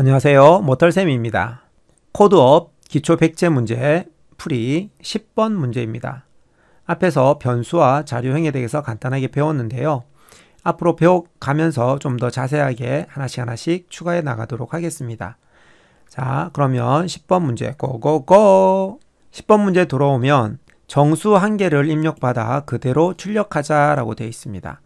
안녕하세요. 모털쌤입니다. 코드업 기초 백제 문제 풀이 10번 문제입니다. 앞에서 변수와 자료형에 대해서 간단하게 배웠는데요. 앞으로 배워가면서 좀 더 자세하게 하나씩 하나씩 추가해 나가도록 하겠습니다. 자, 그러면 10번 문제 고고고! 10번 문제 들어오면 정수 한 개를 입력받아 그대로 출력하자라고 되어 있습니다.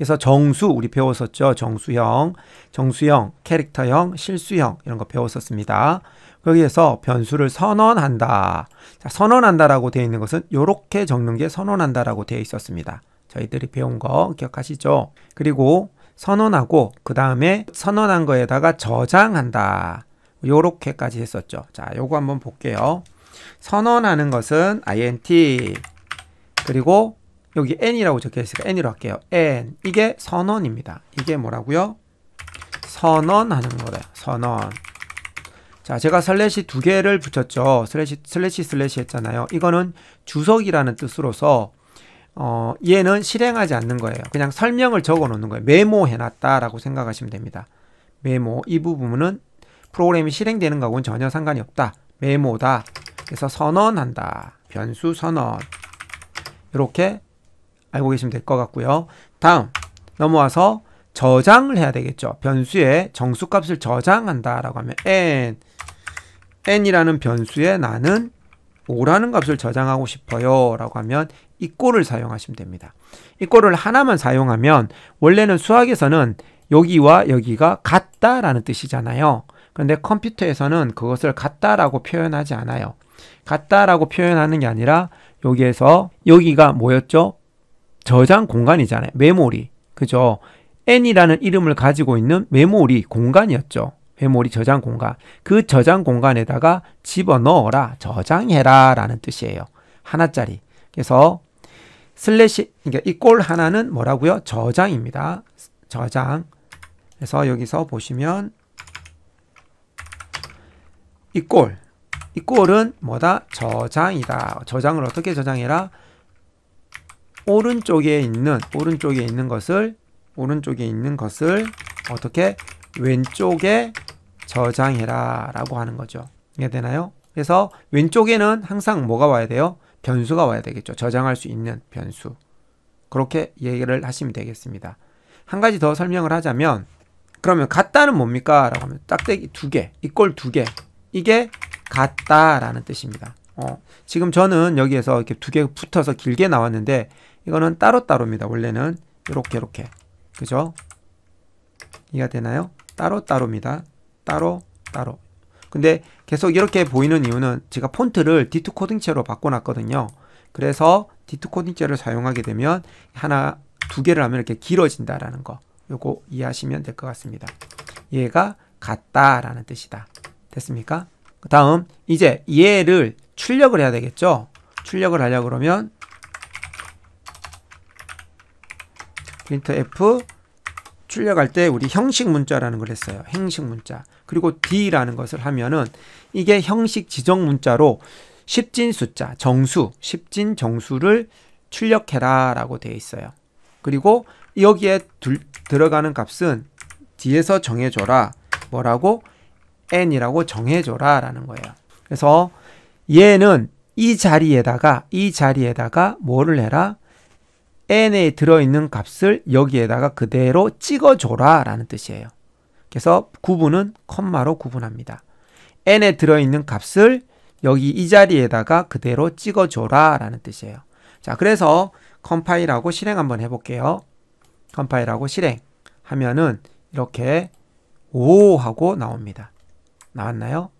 그래서 정수 우리 배웠었죠. 정수형, 정수형, 캐릭터형, 실수형 이런 거 배웠었습니다. 거기에서 변수를 선언한다. 자, 선언한다라고 되어 있는 것은 이렇게 적는 게 선언한다라고 되어 있었습니다. 저희들이 배운 거 기억하시죠? 그리고 선언하고 그 다음에 선언한 거에다가 저장한다. 요렇게까지 했었죠. 자, 요거 한번 볼게요. 선언하는 것은 int 그리고 여기 n이라고 적혀 있으니까 n으로 할게요. n 이게 선언입니다. 이게 뭐라고요? 선언하는 거래요. 선언. 자, 제가 슬래시 두 개를 붙였죠. 슬래시 슬래시 슬래시 했잖아요. 이거는 주석이라는 뜻으로서 어, 얘는 실행하지 않는 거예요. 그냥 설명을 적어 놓는 거예요. 메모해놨다라고 생각하시면 됩니다. 메모 이 부분은 프로그램이 실행되는 거하고는 전혀 상관이 없다. 메모다. 그래서 선언한다. 변수 선언. 이렇게 알고 계시면 될 것 같고요. 다음 넘어와서 저장을 해야 되겠죠. 변수에 정수값을 저장한다라고 하면 n n이라는 변수에 나는 5라는 값을 저장하고 싶어요 라고 하면 이꼴을 사용하시면 됩니다. 이꼴을 하나만 사용하면 원래는 수학에서는 여기와 여기가 같다라는 뜻이잖아요. 그런데 컴퓨터에서는 그것을 같다라고 표현하지 않아요. 같다라고 표현하는 게 아니라 여기에서 여기가 뭐였죠? 저장 공간이잖아요. 메모리. 그죠? n이라는 이름을 가지고 있는 메모리 공간이었죠. 메모리 저장 공간. 그 저장 공간에다가 집어넣어라. 저장해라. 라는 뜻이에요. 하나짜리. 그래서 슬래시, 그러니까 이 꼴 하나는 뭐라고요? 저장입니다. 저장. 그래서 여기서 보시면 이 꼴. 이 꼴은 뭐다? 저장이다. 저장을 어떻게 저장해라? 오른쪽에 있는 오른쪽에 있는 것을 오른쪽에 있는 것을 어떻게 왼쪽에 저장해라 라고 하는 거죠. 이게 되나요? 그래서 왼쪽에는 항상 뭐가 와야 돼요? 변수가 와야 되겠죠. 저장할 수 있는 변수. 그렇게 얘기를 하시면 되겠습니다. 한 가지 더 설명을 하자면 그러면 같다는 뭡니까? 라고 하면 딱대기 두 개, 이 꼴 두 개. 이게 같다라는 뜻입니다. 어, 지금 저는 여기에서 이렇게 두 개 붙어서 길게 나왔는데 이거는 따로따로입니다. 원래는 이렇게 이렇게 그죠? 이해가 되나요? 따로따로입니다. 따로 따로 근데 계속 이렇게 보이는 이유는 제가 폰트를 D2 코딩체로 바꿔놨거든요. 그래서 D2 코딩체를 사용하게 되면 하나 두 개를 하면 이렇게 길어진다라는 거 요거 이해하시면 될 것 같습니다. 얘가 같다라는 뜻이다. 됐습니까? 그 다음 이제 얘를 출력을 해야 되겠죠? 출력을 하려고 그러면 프린터 F 출력할 때 우리 형식 문자라는 걸 했어요. 형식 문자. 그리고 D라는 것을 하면은 이게 형식 지정 문자로 십진 숫자, 정수, 십진 정수를 출력해라 라고 되어 있어요. 그리고 여기에 둘, 들어가는 값은 뒤에서 정해줘라. 뭐라고? n이라고 정해줘라 라는 거예요. 그래서 얘는 이 자리에다가 이 자리에다가 뭐를 해라? n에 들어있는 값을 여기에다가 그대로 찍어줘라 라는 뜻이에요. 그래서 구분은 컴마로 구분합니다. n에 들어있는 값을 여기 이 자리에다가 그대로 찍어줘라 라는 뜻이에요. 자 그래서 컴파일하고 실행 한번 해볼게요. 컴파일하고 실행 하면은 이렇게 오 하고 나옵니다. 나왔나요?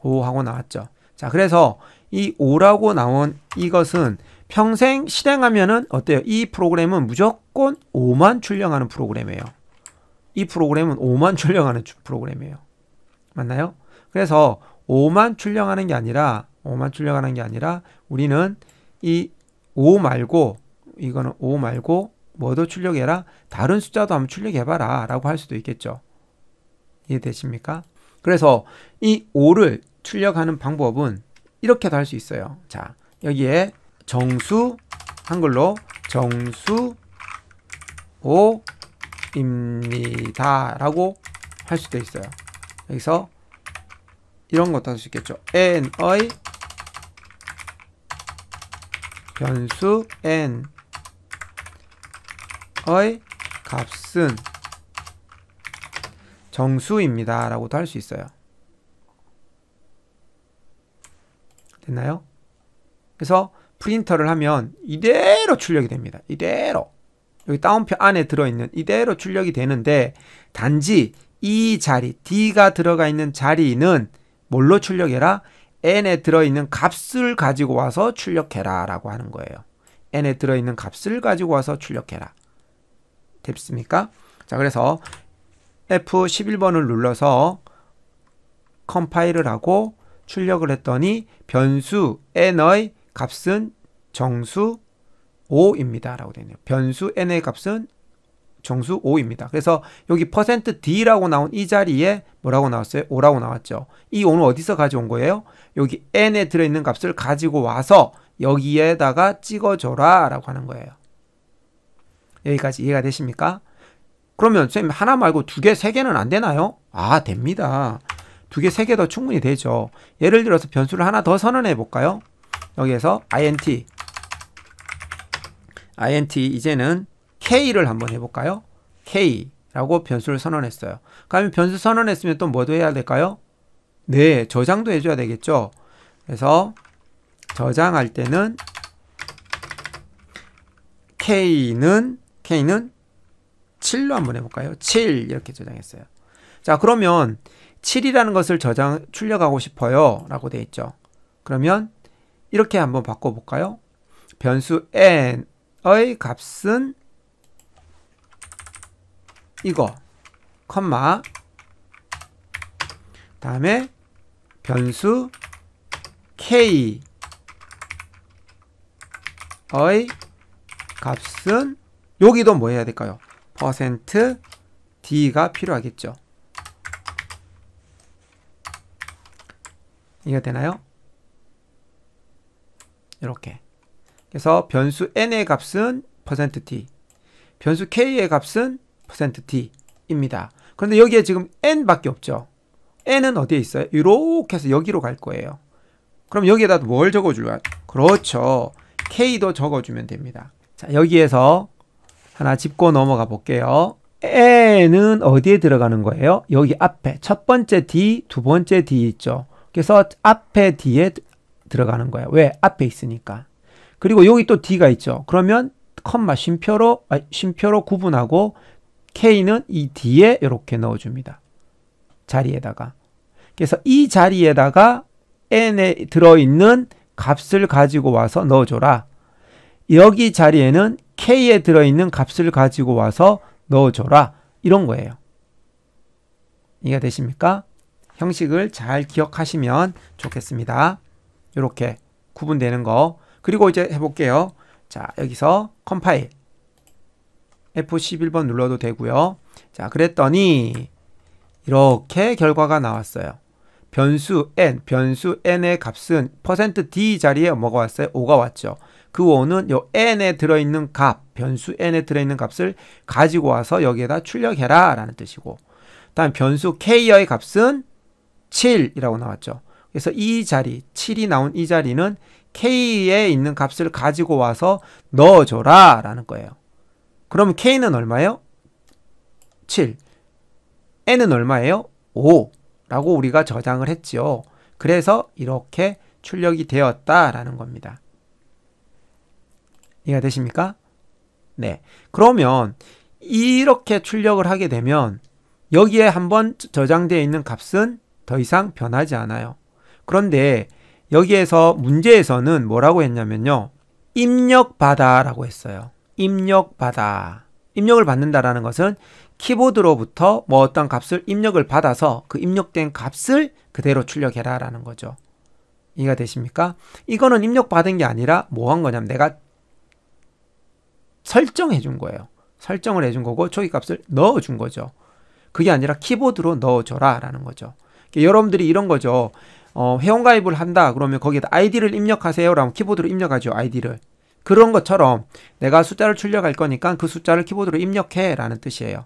오 하고 나왔죠. 자 그래서 이 5라고 나온 이것은 평생 실행하면은 어때요? 이 프로그램은 무조건 5만 출력하는 프로그램이에요. 이 프로그램은 5만 출력하는 프로그램이에요. 맞나요? 그래서 5만 출력하는 게 아니라 5만 출력하는 게 아니라 우리는 이 5 말고 이거는 5 말고 뭐도 출력해라 다른 숫자도 한번 출력해봐라 라고 할 수도 있겠죠. 이해되십니까? 그래서 이 5를 출력하는 방법은 이렇게도 할 수 있어요. 자 여기에 정수 한글로 정수오입니다 라고 할 수도 있어요 여기서 이런 것도 할 수 있겠죠 n의 변수 n의 값은 정수입니다 라고도 할 수 있어요 됐나요? 그래서 프린터를 하면 이대로 출력이 됩니다. 이대로. 여기 다운표 안에 들어있는 이대로 출력이 되는데 단지 이 자리, D가 들어가 있는 자리는 뭘로 출력해라? n에 들어있는 값을 가지고 와서 출력해라 라고 하는 거예요. n에 들어있는 값을 가지고 와서 출력해라. 됐습니까? 자 그래서 F11번을 눌러서 컴파일을 하고 출력을 했더니 변수 n의 값은 정수 5입니다. 라고 되네요. 변수 n의 값은 정수 5입니다. 그래서 여기 퍼센트 %d라고 나온 이 자리에 뭐라고 나왔어요? 5라고 나왔죠. 이 5는 어디서 가져온 거예요? 여기 n에 들어있는 값을 가지고 와서 여기에다가 찍어줘라 라고 하는 거예요. 여기까지 이해가 되십니까? 그러면 선생님 하나 말고 두 개, 세 개는 안 되나요? 아 됩니다. 두 개, 세 개 더 충분히 되죠. 예를 들어서 변수를 하나 더 선언해 볼까요? 여기에서 int int 이제는 k를 한번 해볼까요? k라고 변수를 선언했어요. 그러면 변수 선언했으면 또 뭐도 해야 될까요? 네, 저장도 해줘야 되겠죠. 그래서 저장할 때는 k는 k는 7로 한번 해볼까요? 7 이렇게 저장했어요. 자 그러면 7이라는 것을 저장 출력하고 싶어요 라고 돼 있죠. 그러면 이렇게 한번 바꿔볼까요? 변수 n의 값은 이거, 컴마, 다음에 변수 k의 값은 여기도 뭐 해야 될까요? 퍼센트 %d가 필요하겠죠. 이게 되나요? 이렇게. 그래서 변수 n의 값은 %t, 변수 k의 값은 %t입니다. 그런데 여기에 지금 n밖에 없죠. n은 어디에 있어요? 이렇게 해서 여기로 갈 거예요. 그럼 여기에다 뭘 적어줄까요? 그렇죠. k도 적어주면 됩니다. 자, 여기에서 하나 짚고 넘어가 볼게요. n은 어디에 들어가는 거예요? 여기 앞에 첫 번째 d, 두 번째 d 있죠. 그래서 앞에 d에 들어가는 거야. 왜? 앞에 있으니까. 그리고 여기 또 D가 있죠. 그러면 컴마 쉼표로 아, 쉼표로 구분하고 K는 이 D에 이렇게 넣어줍니다. 자리에다가. 그래서 이 자리에다가 N에 들어있는 값을 가지고 와서 넣어줘라. 여기 자리에는 K에 들어있는 값을 가지고 와서 넣어줘라. 이런 거예요. 이해가 되십니까? 형식을 잘 기억하시면 좋겠습니다. 이렇게 구분되는 거. 그리고 이제 해볼게요. 자, 여기서 컴파일. F11번 눌러도 되고요. 자, 그랬더니 이렇게 결과가 나왔어요. 변수 n, 변수 n의 값은 %d 자리에 뭐가 왔어요? 5가 왔죠. 그 5는 요 n에 들어있는 값, 변수 n에 들어있는 값을 가지고 와서 여기에다 출력해라 라는 뜻이고 다음 변수 k의 값은 7이라고 나왔죠. 그래서 이 자리, 7이 나온 이 자리는 k에 있는 값을 가지고 와서 넣어줘라 라는 거예요. 그럼 k는 얼마예요? 7. n은 얼마예요? 5. 라고 우리가 저장을 했지요. 그래서 이렇게 출력이 되었다라는 겁니다. 이해가 되십니까? 네. 그러면 이렇게 출력을 하게 되면 여기에 한번 저장되어 있는 값은 더 이상 변하지 않아요. 그런데 여기에서 문제에서는 뭐라고 했냐면요. 입력받아라고 했어요. 입력받아. 입력을 받는다라는 것은 키보드로부터 뭐 어떤 값을 입력을 받아서 그 입력된 값을 그대로 출력해라라는 거죠. 이해가 되십니까? 이거는 입력받은 게 아니라 뭐 한 거냐면 내가 설정해 준 거예요. 설정을 해준 거고 초기 값을 넣어 준 거죠. 그게 아니라 키보드로 넣어줘라 라는 거죠. 여러분들이 이런 거죠. 어, 회원가입을 한다 그러면 거기에다 아이디를 입력하세요 라면 키보드로 입력하죠 아이디를 그런 것처럼 내가 숫자를 출력할 거니까 그 숫자를 키보드로 입력해 라는 뜻이에요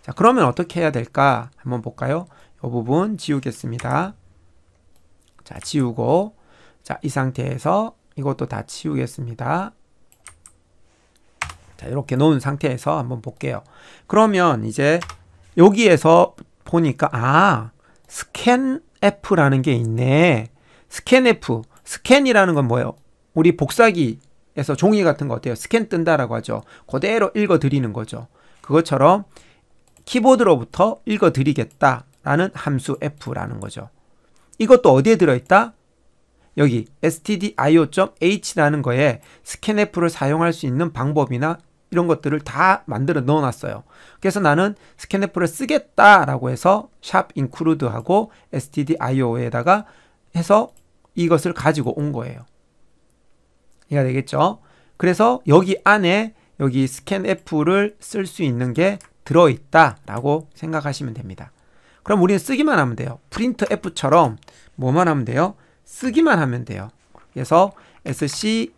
자 그러면 어떻게 해야 될까 한번 볼까요 이 부분 지우겠습니다 자 지우고 자 이 상태에서 이것도 다지우겠습니다자 이렇게 놓은 상태에서 한번 볼게요 그러면 이제 여기에서 보니까 아 스캔 F라는 게 있네. 스캔 F. 스캔이라는 건 뭐예요? 우리 복사기에서 종이 같은 거 어때요? 스캔 뜬다라고 하죠. 그대로 읽어드리는 거죠. 그것처럼 키보드로부터 읽어드리겠다라는 함수 F라는 거죠. 이것도 어디에 들어있다? 여기 stdio.h라는 거에 스캔F를 사용할 수 있는 방법이나 이런 것들을 다 만들어 넣어놨어요. 그래서 나는 스캔애플을 쓰겠다라고 해서 샵 인크루드하고 stdio에다가 해서 이것을 가지고 온 거예요. 이해가 되겠죠? 그래서 여기 안에 여기 스캔애플을쓸수 있는 게 들어있다라고 생각하시면 됩니다. 그럼 우리는 쓰기만 하면 돼요. 프린트 F처럼 뭐만 하면 돼요? 쓰기만 하면 돼요. 그래서 scanf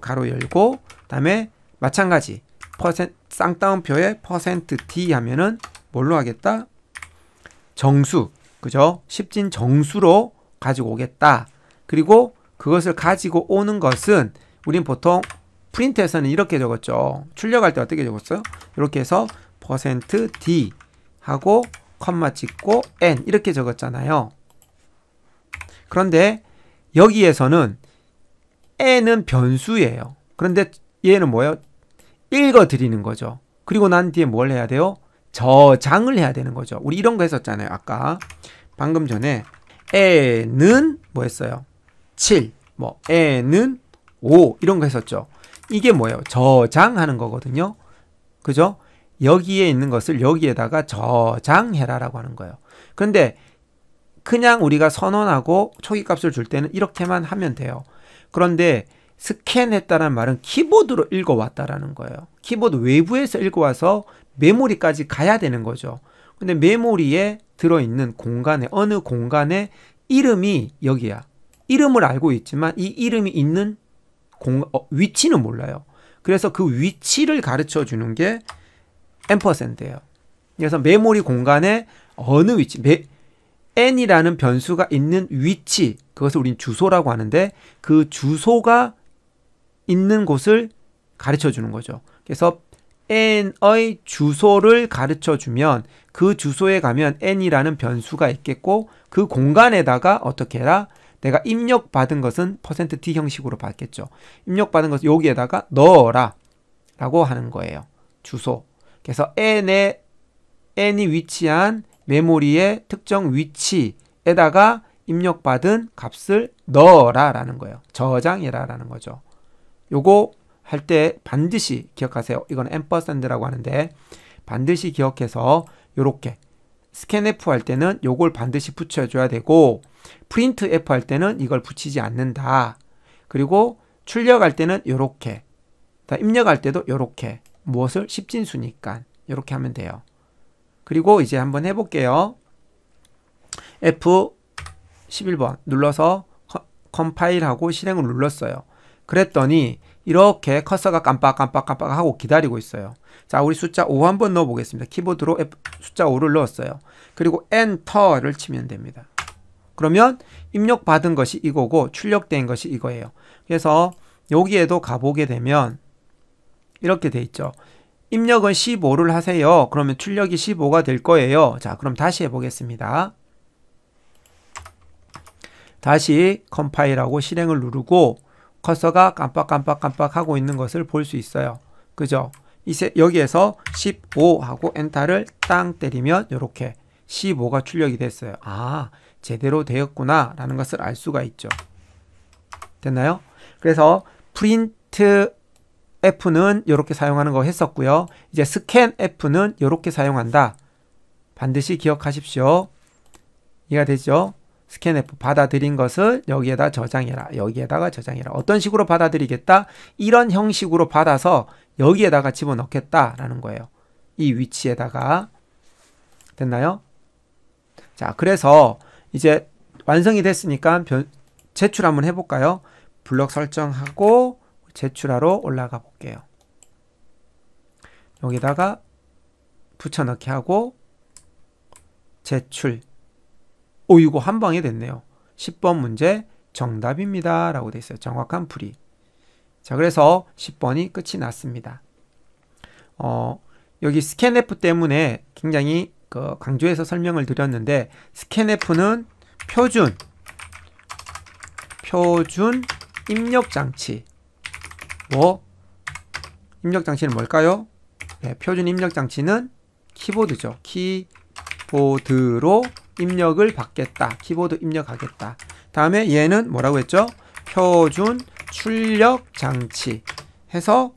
가로 열고 그 다음에 마찬가지 퍼센, 쌍따옴표에 퍼센트 t 하면은 뭘로 하겠다? 정수, 그죠? 십진 정수로 가지고 오겠다. 그리고 그것을 가지고 오는 것은 우린 보통 프린트에서는 이렇게 적었죠. 출력할 때 어떻게 적었어요? 이렇게 해서 퍼센트 %d 하고 컴마 찍고 n 이렇게 적었잖아요. 그런데 여기에서는 n은 변수예요. 그런데 얘는 뭐예요? 읽어 드리는 거죠. 그리고 난 뒤에 뭘 해야 돼요? 저장을 해야 되는 거죠. 우리 이런 거 했었잖아요. 아까 방금 전에 에는 뭐 했어요? 7, 뭐 에는 5 이런 거 했었죠. 이게 뭐예요? 저장하는 거거든요. 그죠? 여기에 있는 것을 여기에다가 저장해라라고 하는 거예요. 그런데 그냥 우리가 선언하고 초기값을 줄 때는 이렇게만 하면 돼요. 그런데 스캔했다는 말은 키보드로 읽어왔다라는 거예요. 키보드 외부에서 읽어와서 메모리까지 가야 되는 거죠. 근데 메모리에 들어있는 공간에 어느 공간에 이름이 여기야. 이름을 알고 있지만 이 이름이 있는 공, 어, 위치는 몰라요. 그래서 그 위치를 가르쳐 주는 게 앰퍼센드예요. 그래서 메모리 공간에 어느 위치, 메, n이라는 변수가 있는 위치, 그것을 우린 주소라고 하는데 그 주소가 있는 곳을 가르쳐 주는 거죠. 그래서 n의 주소를 가르쳐 주면 그 주소에 가면 n이라는 변수가 있겠고 그 공간에다가 어떻게 해라? 내가 입력받은 것은 %t 형식으로 받겠죠. 입력받은 것은 여기에다가 넣어라 라고 하는 거예요. 주소. 그래서 n의 n이 위치한 메모리의 특정 위치에다가 입력받은 값을 넣어라 라는 거예요. 저장해라 라는 거죠. 요거 할 때 반드시 기억하세요. 이건 앰퍼샌드라고 하는데 반드시 기억해서 요렇게 스캔F 할 때는 요걸 반드시 붙여줘야 되고 프린트 F 할 때는 이걸 붙이지 않는다. 그리고 출력할 때는 요렇게 입력할 때도 요렇게 무엇을 십진수니까 요렇게 하면 돼요. 그리고 이제 한번 해볼게요. F11번 눌러서 컴파일하고 실행을 눌렀어요. 그랬더니 이렇게 커서가 깜빡깜빡깜빡 하고 기다리고 있어요. 자, 우리 숫자 5 한번 넣어 보겠습니다. 키보드로 F, 숫자 5를 넣었어요. 그리고 엔터를 치면 됩니다. 그러면 입력받은 것이 이거고 출력된 것이 이거예요. 그래서 여기에도 가보게 되면 이렇게 돼 있죠. 입력은 15를 하세요. 그러면 출력이 15가 될 거예요. 자, 그럼 다시 해보겠습니다. 다시 컴파일하고 실행을 누르고 커서가 깜빡깜빡깜빡 하고 있는 것을 볼 수 있어요. 그죠? 이제 여기에서 15하고 엔터를 땅 때리면 이렇게 15가 출력이 됐어요. 아, 제대로 되었구나 라는 것을 알 수가 있죠. 됐나요? 그래서 프린트 F는 이렇게 사용하는 거 했었고요. 이제 스캔 F는 이렇게 사용한다. 반드시 기억하십시오. 이해가 되죠? 스캔F 받아들인 것을 여기에다 저장해라. 여기에다가 저장해라. 어떤 식으로 받아들이겠다? 이런 형식으로 받아서 여기에다가 집어넣겠다라는 거예요. 이 위치에다가 됐나요? 자, 그래서 이제 완성이 됐으니까 제출 한번 해볼까요? 블럭 설정하고 제출하러 올라가 볼게요. 여기다가 붙여넣기 하고 제출 오이고 한 방에 됐네요. 10번 문제 정답입니다. 라고 돼 있어요. 정확한 풀이. 자, 그래서 10번이 끝이 났습니다. 어, 여기 스캔F 때문에 굉장히 그 강조해서 설명을 드렸는데 스캔F는 표준 표준 입력 장치 뭐 입력 장치는 뭘까요? 네, 표준 입력 장치는 키보드죠. 키보드로 입력을 받겠다. 키보드 입력하겠다. 다음에 얘는 뭐라고 했죠? 표준 출력 장치 해서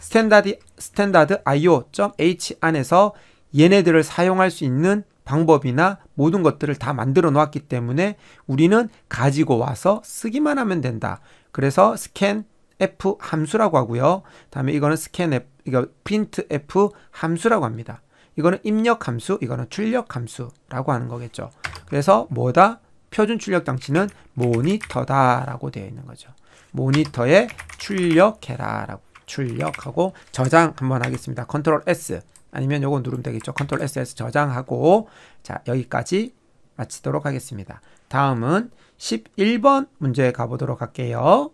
스탠다드 스탠다드 io.h 안에서 얘네들을 사용할 수 있는 방법이나 모든 것들을 다 만들어 놓았기 때문에 우리는 가지고 와서 쓰기만 하면 된다. 그래서 스캔 f 함수라고 하고요. 다음에 이거는 스캔 f 이거 프린트 f 함수라고 합니다. 이거는 입력 함수, 이거는 출력 함수라고 하는 거겠죠. 그래서 뭐다? 표준 출력 장치는 모니터다라고 되어 있는 거죠. 모니터에 출력해라라고 출력하고 저장 한번 하겠습니다. 컨트롤 S 아니면 요거 누르면 되겠죠. 컨트롤 S에서 저장하고 자 여기까지 마치도록 하겠습니다. 다음은 11번 문제 가보도록 할게요.